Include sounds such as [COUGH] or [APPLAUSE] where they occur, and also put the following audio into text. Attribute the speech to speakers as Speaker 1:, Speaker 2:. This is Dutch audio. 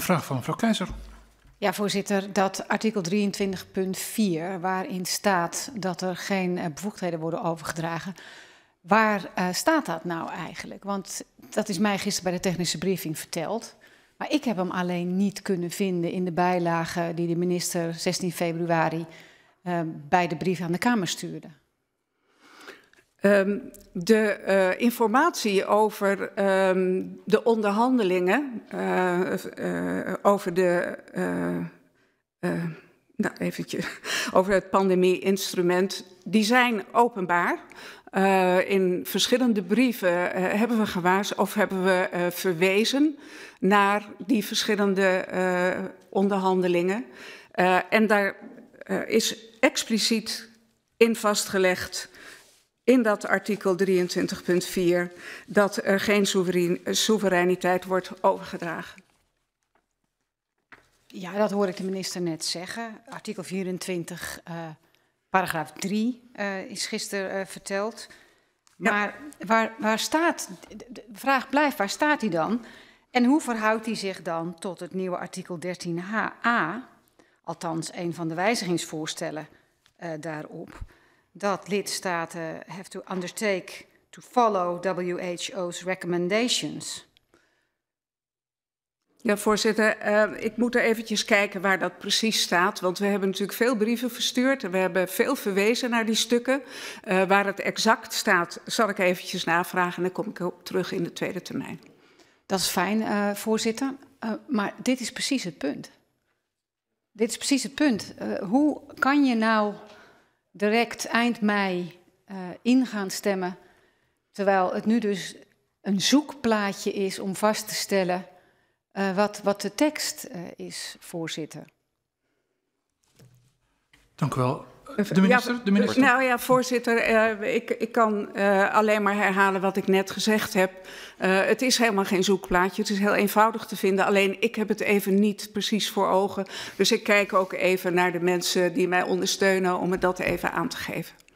Speaker 1: vraag van mevrouw Keizer. Ja, voorzitter, dat artikel 23.4, waarin staat dat er geen eh, bevoegdheden worden overgedragen. Waar eh, staat dat nou eigenlijk? Want dat is mij gisteren bij de technische briefing verteld. Maar ik heb hem alleen niet kunnen vinden in de bijlagen die de minister 16 februari uh, bij de brief aan de Kamer stuurde.
Speaker 2: Um, de uh, informatie over um, de onderhandelingen, uh, uh, over de. nou, eventje, [LAUGHS] over het pandemie-instrument, die zijn openbaar. in verschillende brieven hebben we gewaarschuwd of hebben we verwezen naar die verschillende onderhandelingen. en daar is expliciet in vastgelegd in dat artikel 23.4 dat er geen soevereiniteit wordt overgedragen.
Speaker 1: Ja, dat hoor ik de minister net zeggen. Artikel 24, eh, paragraaf 3 eh, is gisteren eh, verteld. Maar waar, waar staat, de vraag blijft, waar staat hij dan? En hoe verhoudt hij zich dan tot het nieuwe artikel 13 ha althans een van de wijzigingsvoorstellen daarop? dat lidstaten have to undertake to follow
Speaker 2: WHO's recommendations. Ja, voorzitter. Eh, ik moet er eventjes kijken waar dat precies staat. Want we hebben natuurlijk veel brieven verstuurd. En we hebben veel verwezen naar die stukken. Eh, waar het exact staat, zal ik eventjes navragen. En dan kom ik op terug in de tweede termijn. Dat is fijn, eh, voorzitter.
Speaker 1: maar dit is precies het punt. Dit is precies het punt. hoe kan je nou direct eind mei uh, in gaan stemmen. Terwijl het nu dus een zoekplaatje is om vast te stellen eh, wat, wat de tekst eh, is,
Speaker 2: voorzitter. Dank u wel. Eh, de minister? de minister? Nou ja, voorzitter, eh, ik, ik kan eh, alleen maar herhalen wat ik net gezegd heb. het is helemaal geen zoekplaatje, het is heel eenvoudig te vinden. Alleen ik heb het even niet precies voor ogen. Dus ik kijk ook even naar de mensen die mij ondersteunen om het dat even aan te geven.